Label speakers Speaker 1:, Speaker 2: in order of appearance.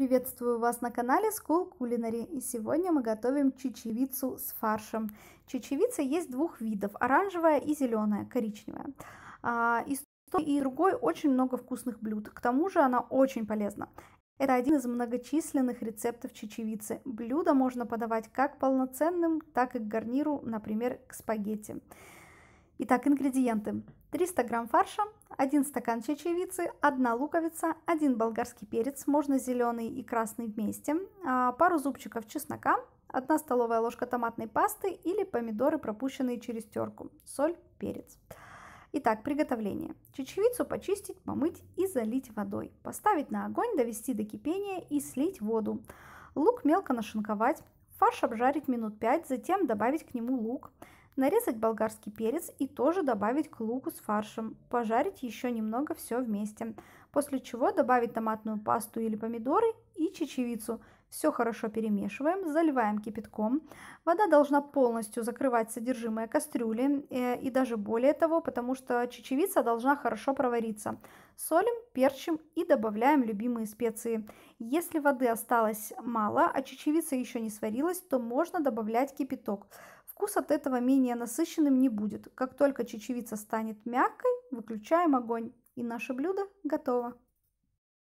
Speaker 1: Приветствую вас на канале School Culinary и сегодня мы готовим чечевицу с фаршем. Чечевица есть двух видов, оранжевая и зеленая, коричневая. А, из той и другой очень много вкусных блюд, к тому же она очень полезна. Это один из многочисленных рецептов чечевицы. Блюдо можно подавать как полноценным, так и к гарниру, например, к спагетти. Итак, ингредиенты. 300 грамм фарша, 1 стакан чечевицы, 1 луковица, 1 болгарский перец, можно зеленый и красный вместе, а, пару зубчиков чеснока, 1 столовая ложка томатной пасты или помидоры, пропущенные через терку, соль, перец. Итак, приготовление. Чечевицу почистить, помыть и залить водой. Поставить на огонь, довести до кипения и слить воду. Лук мелко нашинковать. Фарш обжарить минут 5, затем добавить к нему лук нарезать болгарский перец и тоже добавить к луку с фаршем, пожарить еще немного все вместе, после чего добавить томатную пасту или помидоры и чечевицу. Все хорошо перемешиваем, заливаем кипятком. Вода должна полностью закрывать содержимое кастрюли э, и даже более того, потому что чечевица должна хорошо провариться. Солим, перчим и добавляем любимые специи. Если воды осталось мало, а чечевица еще не сварилась, то можно добавлять кипяток. Вкус от этого менее насыщенным не будет. Как только чечевица станет мягкой, выключаем огонь. И наше блюдо готово.